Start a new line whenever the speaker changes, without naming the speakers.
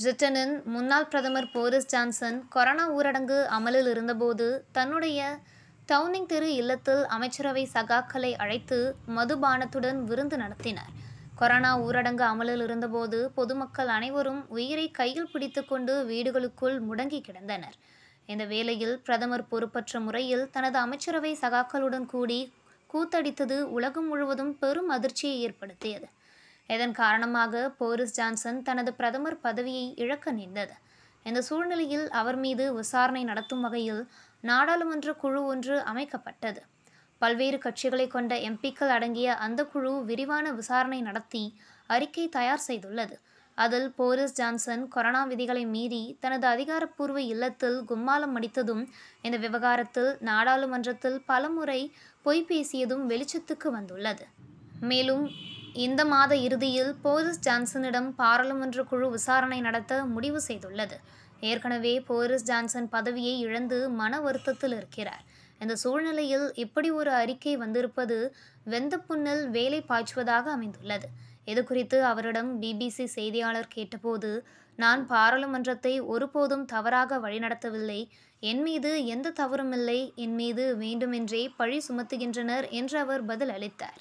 பிரிட்டனின் முன்னாள் பிரதமர் போரிஸ் ஜான்சன் கொரோனா ஊரடங்கு அமலில் இருந்தபோது தன்னுடைய டவுனிங் தெரு இல்லத்தில் அமைச்சரவை சகாக்களை அழைத்து மதுபானத்துடன் விருந்து நடத்தினார் கொரோனா ஊரடங்கு அமலில் இருந்தபோது பொதுமக்கள் அனைவரும் உயிரை கையில் பிடித்துக்கொண்டு வீடுகளுக்குள் முடங்கி கிடந்தனர் இந்த வேளையில் பிரதமர் பொறுப்பற்ற முறையில் தனது அமைச்சரவை சகாக்களுடன் கூடி கூத்தடித்தது உலகம் முழுவதும் பெரும் அதிர்ச்சியை ஏற்படுத்தியது இதன் காரணமாக போரிஸ் ஜான்சன் தனது பிரதமர் பதவியை இழக்க நேர்ந்தது இந்த சூழ்நிலையில் அவர் மீது விசாரணை நடத்தும் வகையில் நாடாளுமன்ற குழு ஒன்று அமைக்கப்பட்டது பல்வேறு கட்சிகளை கொண்ட எம்பிக்கள் அடங்கிய அந்த குழு விரிவான விசாரணை நடத்தி அறிக்கை தயார் செய்துள்ளது அதில் போரிஸ் ஜான்சன் கொரோனா விதிகளை மீறி தனது அதிகாரப்பூர்வ இல்லத்தில் கும்மாலம் அடித்ததும் இந்த விவகாரத்தில் நாடாளுமன்றத்தில் பலமுறை பொய் பேசியதும் வெளிச்சத்துக்கு வந்துள்ளது மேலும் இந்த மாத இறுதியில் போரிஸ் ஜான்சனிடம் பாராளுமன்ற குழு விசாரணை நடத்த முடிவு செய்துள்ளது ஏற்கனவே போரிஸ் ஜான்சன் பதவியை இழந்து மன வருத்தத்தில் இருக்கிறார் இந்த சூழ்நிலையில் இப்படி ஒரு அறிக்கை வந்திருப்பது வெந்த புண்ணல் வேலை பாய்ச்சுவதாக அமைந்துள்ளது இது குறித்து அவரிடம் பிபிசி செய்தியாளர் கேட்டபோது நான் பாராளுமன்றத்தை ஒருபோதும் தவறாக வழிநடத்தவில்லை என் மீது எந்த தவறும் இல்லை என் மீது வேண்டுமென்றே பழி சுமத்துகின்றனர் என்று அவர் பதில் அளித்தார்